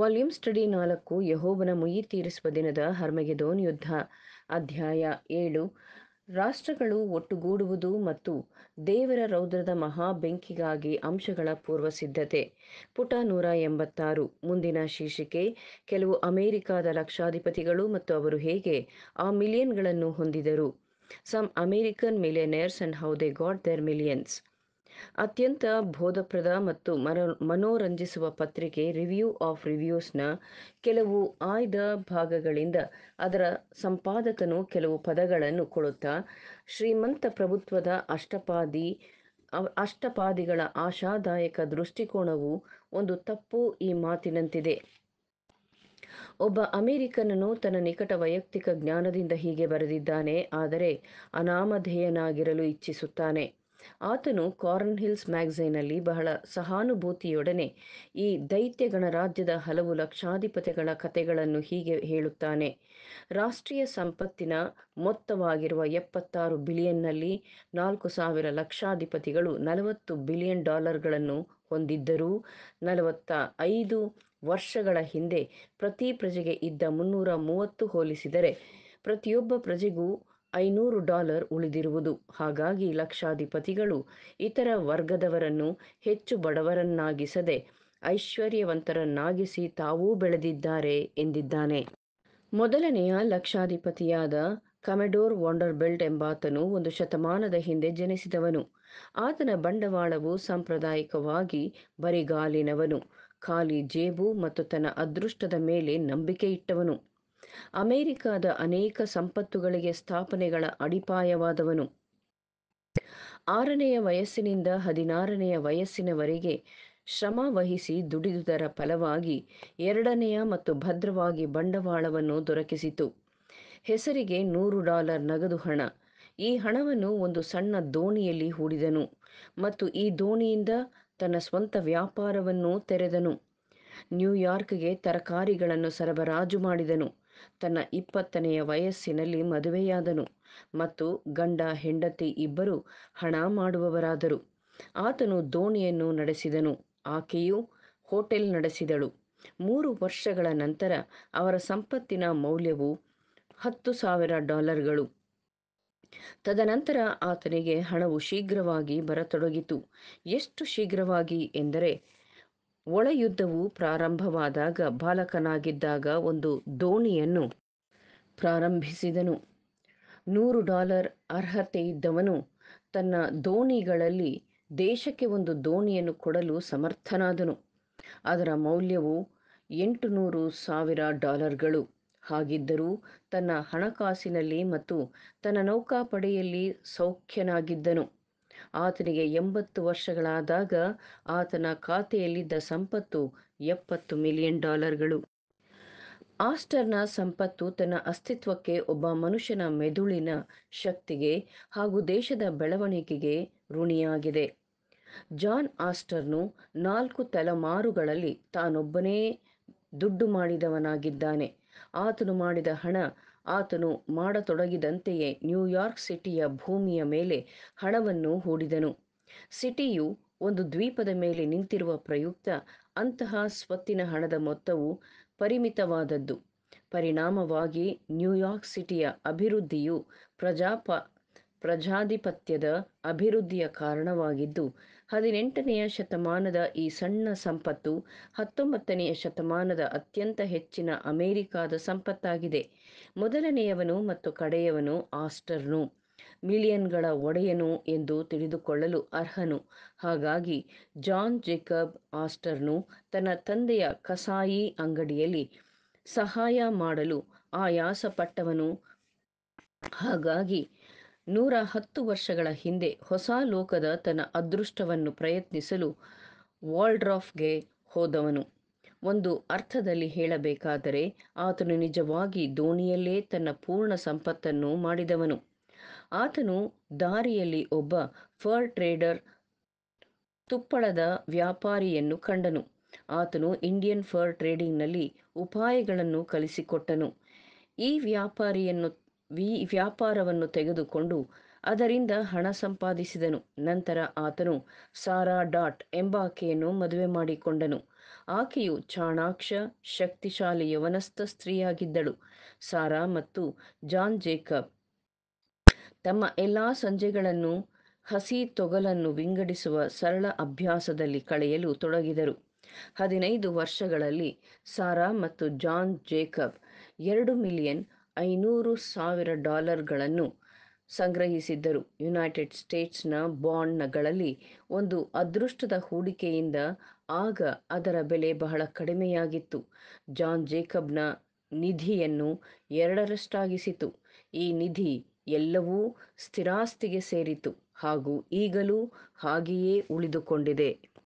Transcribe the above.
volume study ನಾಲ್ಕು ಯಹೋಬನ ಮುಯಿ ತೀರಿಸುವ ದಿನದ ದೋನ್ ಯುದ್ಧ ಅಧ್ಯಾಯ ಏಳು ರಾಷ್ಟ್ರಗಳು ಒಟ್ಟುಗೂಡುವುದು ಮತ್ತು ದೇವರ ರೌದ್ರದ ಮಹಾ ಬೆಂಕಿಗಾಗಿ ಅಂಶಗಳ ಪೂರ್ವ ಸಿದ್ಧತೆ ಪುಟ ನೂರ ಎಂಬತ್ತಾರು ಮುಂದಿನ ಶೀರ್ಷಿಕೆ ಕೆಲವು ಅಮೆರಿಕಾದ ಲಕ್ಷಾಧಿಪತಿಗಳು ಮತ್ತು ಅವರು ಹೇಗೆ ಆ ಮಿಲಿಯನ್ಗಳನ್ನು ಹೊಂದಿದರು some American millionaires and how they got their millions ಅತ್ಯಂತ ಬೋಧಪ್ರದ ಮತ್ತು ಮನೋರಂಜಿಸುವ ಪತ್ರಿಕೆ ರಿವ್ಯೂ ಆಫ್ ರಿವ್ಯೂಸ್ನ ಕೆಲವು ಆಯ್ದ ಭಾಗಗಳಿಂದ ಅದರ ಸಂಪಾದಕನು ಕೆಲವು ಪದಗಳನ್ನು ಕೊಡುತ್ತಾ ಶ್ರೀಮಂತ ಪ್ರಭುತ್ವದ ಅಷ್ಟಪಾದಿ ಅಷ್ಟಪಾದಿಗಳ ಆಶಾದಾಯಕ ದೃಷ್ಟಿಕೋನವು ಒಂದು ತಪ್ಪು ಈ ಮಾತಿನಂತಿದೆ ಒಬ್ಬ ಅಮೆರಿಕನನು ತನ್ನ ನಿಕಟ ವೈಯಕ್ತಿಕ ಜ್ಞಾನದಿಂದ ಹೀಗೆ ಬರೆದಿದ್ದಾನೆ ಆದರೆ ಅನಾಮಧೇಯನಾಗಿರಲು ಇಚ್ಛಿಸುತ್ತಾನೆ ಆತನು ಕಾರ್ನ್ ಹಿಲ್ಸ್ ಮ್ಯಾಗಝೈನಲ್ಲಿ ಬಹಳ ಸಹಾನುಭೂತಿಯೊಡನೆ ಈ ದೈತ್ಯ ಗಣರಾಜ್ಯದ ಹಲವು ಲಕ್ಷಾಧಿಪತಿಗಳ ಕಥೆಗಳನ್ನು ಹೀಗೆ ಹೇಳುತ್ತಾನೆ ರಾಷ್ಟ್ರೀಯ ಸಂಪತ್ತಿನ ಮೊತ್ತವಾಗಿರುವ ಎಪ್ಪತ್ತಾರು ಬಿಲಿಯನ್ನಲ್ಲಿ ನಾಲ್ಕು ಸಾವಿರ ಲಕ್ಷಾಧಿಪತಿಗಳು ನಲವತ್ತು ಬಿಲಿಯನ್ ಡಾಲರ್ಗಳನ್ನು ಹೊಂದಿದ್ದರೂ ನಲವತ್ತ ಐದು ವರ್ಷಗಳ ಹಿಂದೆ ಪ್ರತಿ ಪ್ರಜೆಗೆ ಇದ್ದ ಮುನ್ನೂರ ಮೂವತ್ತು ಹೋಲಿಸಿದರೆ ಪ್ರತಿಯೊಬ್ಬ ಪ್ರಜೆಗೂ ಐನೂರು ಡಾಲರ್ ಉಳಿದಿರುವುದು ಹಾಗಾಗಿ ಲಕ್ಷಾಧಿಪತಿಗಳು ಇತರ ವರ್ಗದವರನ್ನು ಹೆಚ್ಚು ಬಡವರನ್ನಾಗಿಸದೆ ಐಶ್ವರ್ಯವಂತರನ್ನಾಗಿಸಿ ತಾವೂ ಬೆಳೆದಿದ್ದಾರೆ ಎಂದಿದ್ದಾನೆ ಮೊದಲನೆಯ ಲಕ್ಷಾಧಿಪತಿಯಾದ ಕಮೆಡೋರ್ ವಾಂಡರ್ಬೆಲ್ಟ್ ಎಂಬಾತನು ಒಂದು ಶತಮಾನದ ಹಿಂದೆ ಜನಿಸಿದವನು ಆತನ ಬಂಡವಾಳವು ಸಾಂಪ್ರದಾಯಿಕವಾಗಿ ಬರಿಗಾಲಿನವನು ಖಾಲಿ ಜೇಬು ಮತ್ತು ತನ್ನ ಅದೃಷ್ಟದ ಮೇಲೆ ನಂಬಿಕೆ ಇಟ್ಟವನು ಅಮೆರಿಕದ ಅನೇಕ ಸಂಪತ್ತುಗಳಿಗೆ ಸ್ಥಾಪನೆಗಳ ಅಡಿಪಾಯವಾದವನು ಆರನೆಯ ವಯಸ್ಸಿನಿಂದ ಹದಿನಾರನೆಯ ವಯಸ್ಸಿನವರೆಗೆ ಶ್ರಮ ವಹಿಸಿ ದುಡಿದುದರ ಫಲವಾಗಿ ಎರಡನೆಯ ಮತ್ತು ಭದ್ರವಾಗಿ ಬಂಡವಾಳವನ್ನು ದೊರಕಿಸಿತು ಹೆಸರಿಗೆ ನೂರು ಡಾಲರ್ ನಗದು ಹಣ ಈ ಹಣವನ್ನು ಒಂದು ಸಣ್ಣ ದೋಣಿಯಲ್ಲಿ ಹೂಡಿದನು ಮತ್ತು ಈ ದೋಣಿಯಿಂದ ತನ್ನ ಸ್ವಂತ ವ್ಯಾಪಾರವನ್ನು ತೆರೆದನು ನ್ಯೂಯಾರ್ಕ್ಗೆ ತರಕಾರಿಗಳನ್ನು ಸರಬರಾಜು ಮಾಡಿದನು ತನ್ನ ಇಪ್ಪತ್ತನೆಯ ವಯಸ್ಸಿನಲ್ಲಿ ಮದುವೆಯಾದನು ಮತ್ತು ಗಂಡ ಹೆಂಡತಿ ಇಬ್ಬರು ಹಣ ಮಾಡುವವರಾದರು ಆತನು ದೋಣಿಯನ್ನು ನಡೆಸಿದನು ಆಕೆಯು ಹೋಟೆಲ್ ನಡೆಸಿದಳು ಮೂರು ವರ್ಷಗಳ ನಂತರ ಅವರ ಸಂಪತ್ತಿನ ಮೌಲ್ಯವು ಹತ್ತು ಸಾವಿರ ಡಾಲರ್ಗಳು ತದನಂತರ ಆತನಿಗೆ ಹಣವು ಶೀಘ್ರವಾಗಿ ಬರತೊಡಗಿತು ಎಷ್ಟು ಶೀಘ್ರವಾಗಿ ಎಂದರೆ ಒಳಯುದ್ಧವು ಪ್ರಾರಂಭವಾದಾಗ ಬಾಲಕನಾಗಿದ್ದಾಗ ಒಂದು ದೋಣಿಯನ್ನು ಪ್ರಾರಂಭಿಸಿದನು ನೂರು ಡಾಲರ್ ಅರ್ಹತೆ ಇದ್ದವನು ತನ್ನ ದೋಣಿಗಳಲ್ಲಿ ದೇಶಕ್ಕೆ ಒಂದು ದೋಣಿಯನ್ನು ಕೊಡಲು ಸಮರ್ಥನಾದನು ಅದರ ಮೌಲ್ಯವು ಎಂಟು ನೂರು ಸಾವಿರ ಡಾಲರ್ಗಳು ಹಾಗಿದ್ದರೂ ತನ್ನ ಹಣಕಾಸಿನಲ್ಲಿ ಮತ್ತು ತನ್ನ ನೌಕಾಪಡೆಯಲ್ಲಿ ಸೌಖ್ಯನಾಗಿದ್ದನು ಆತನಿಗೆ ಎಂಬತ್ತು ವರ್ಷಗಳಾದಾಗ ಆತನ ಖಾತೆಯಲ್ಲಿದ್ದ ಸಂಪತ್ತು ಎಪ್ಪತ್ತು ಮಿಲಿಯನ್ ಡಾಲರ್ಗಳು ಆಸ್ಟರ್ನ ಸಂಪತ್ತು ತನ್ನ ಅಸ್ತಿತ್ವಕ್ಕೆ ಒಬ್ಬ ಮನುಷ್ಯನ ಮೆದುಳಿನ ಶಕ್ತಿಗೆ ಹಾಗೂ ದೇಶದ ಬೆಳವಣಿಗೆಗೆ ಋಣಿಯಾಗಿದೆ ಜಾನ್ ಆಸ್ಟರ್ನು ನಾಲ್ಕು ತಲೆಮಾರುಗಳಲ್ಲಿ ತಾನೊಬ್ಬನೇ ದುಡ್ಡು ಮಾಡಿದವನಾಗಿದ್ದಾನೆ ಆತನು ಮಾಡಿದ ಹಣ ಆತನು ಮಾಡತೊಡಗಿದಂತೆಯೇ ನ್ಯೂಯಾರ್ಕ್ ಸಿಟಿಯ ಭೂಮಿಯ ಮೇಲೆ ಹಣವನ್ನು ಹೂಡಿದನು ಸಿಟಿಯು ಒಂದು ದ್ವೀಪದ ಮೇಲೆ ನಿಂತಿರುವ ಪ್ರಯುಕ್ತ ಅಂತಹ ಸ್ವತ್ತಿನ ಹಣದ ಮೊತ್ತವು ಪರಿಮಿತವಾದದ್ದು ಪರಿಣಾಮವಾಗಿ ನ್ಯೂಯಾರ್ಕ್ ಸಿಟಿಯ ಅಭಿವೃದ್ಧಿಯು ಪ್ರಜಾಪ ಪ್ರಜಾಧಿಪತ್ಯದ ಅಭಿವೃದ್ಧಿಯ ಕಾರಣವಾಗಿದ್ದು ಹದಿನೆಂಟನೆಯ ಶತಮಾನದ ಈ ಸಣ್ಣ ಸಂಪತ್ತು ಹತ್ತೊಂಬತ್ತನೆಯ ಶತಮಾನದ ಅತ್ಯಂತ ಹೆಚ್ಚಿನ ಅಮೆರಿಕಾದ ಸಂಪತ್ತಾಗಿದೆ ಮೊದಲನೆಯವನು ಮತ್ತು ಕಡೆಯವನು ಆಸ್ಟರ್ನು ಮಿಲಿಯನ್ಗಳ ಒಡೆಯನು ಎಂದು ತಿಳಿದುಕೊಳ್ಳಲು ಅರ್ಹನು ಹಾಗಾಗಿ ಜಾನ್ ಜೇಕಬ್ ಆಸ್ಟರ್ನು ತನ್ನ ತಂದೆಯ ಕಸಾಯಿ ಅಂಗಡಿಯಲ್ಲಿ ಸಹಾಯ ಮಾಡಲು ಆಯಾಸಪಟ್ಟವನು ಹಾಗಾಗಿ ನೂರ ಹತ್ತು ವರ್ಷಗಳ ಹಿಂದೆ ಹೊಸ ಲೋಕದ ತನ್ನ ಅದೃಷ್ಟವನ್ನು ಪ್ರಯತ್ನಿಸಲು ವಾಲ್ಡ್ರಾಫ್ಗೆ ಹೋದವನು ಒಂದು ಅರ್ಥದಲ್ಲಿ ಹೇಳಬೇಕಾದರೆ ಆತನು ನಿಜವಾಗಿ ದೋಣಿಯಲ್ಲೇ ತನ್ನ ಪೂರ್ಣ ಸಂಪತ್ತನ್ನು ಮಾಡಿದವನು ಆತನು ದಾರಿಯಲ್ಲಿ ಒಬ್ಬ ಫರ್ ಟ್ರೇಡರ್ ತುಪ್ಪಳದ ವ್ಯಾಪಾರಿಯನ್ನು ಕಂಡನು ಆತನು ಇಂಡಿಯನ್ ಫರ್ ಟ್ರೇಡಿಂಗ್ನಲ್ಲಿ ಉಪಾಯಗಳನ್ನು ಕಲಿಸಿಕೊಟ್ಟನು ಈ ವ್ಯಾಪಾರಿಯನ್ನು ವಿ ವ್ಯಾಪಾರವನ್ನು ತೆಗೆದುಕೊಂಡು ಅದರಿಂದ ಹಣ ಸಂಪಾದಿಸಿದನು ನಂತರ ಆತನು ಸಾರಾ ಡಾಟ್ ಎಂಬಾಕೆಯನ್ನು ಮದುವೆ ಮಾಡಿಕೊಂಡನು ಆಕೆಯು ಚಾಣಾಕ್ಷ ಶಕ್ತಿಶಾಲಿ ಯವನಸ್ಥ ಸ್ತ್ರೀಯಾಗಿದ್ದಳು ಸಾರಾ ಮತ್ತು ಜಾನ್ ಜೇಕಬ್ ತಮ್ಮ ಎಲ್ಲಾ ಸಂಜೆಗಳನ್ನು ಹಸಿ ತೊಗಲನ್ನು ವಿಂಗಡಿಸುವ ಸರಳ ಅಭ್ಯಾಸದಲ್ಲಿ ಕಳೆಯಲು ತೊಡಗಿದರು ಹದಿನೈದು ವರ್ಷಗಳಲ್ಲಿ ಸಾರಾ ಮತ್ತು ಜಾನ್ ಜೇಕಬ್ ಎರಡು ಮಿಲಿಯನ್ ಐನೂರು ಸಾವಿರ ಡಾಲರ್ಗಳನ್ನು ಸಂಗ್ರಹಿಸಿದ್ದರು ಯುನೈಟೆಡ್ ಸ್ಟೇಟ್ಸ್ನ ಬಾಂಡ್ನಗಳಲ್ಲಿ ಒಂದು ಅದೃಷ್ಟದ ಹೂಡಿಕೆಯಿಂದ ಆಗ ಅದರ ಬೆಲೆ ಬಹಳ ಕಡಿಮೆಯಾಗಿತ್ತು ಜಾನ್ ಜೇಕಬ್ನ ನಿಧಿಯನ್ನು ಎರಡರಷ್ಟಾಗಿಸಿತು ಈ ನಿಧಿ ಎಲ್ಲವೂ ಸ್ಥಿರಾಸ್ತಿಗೆ ಸೇರಿತು ಹಾಗೂ ಈಗಲೂ ಹಾಗೆಯೇ ಉಳಿದುಕೊಂಡಿದೆ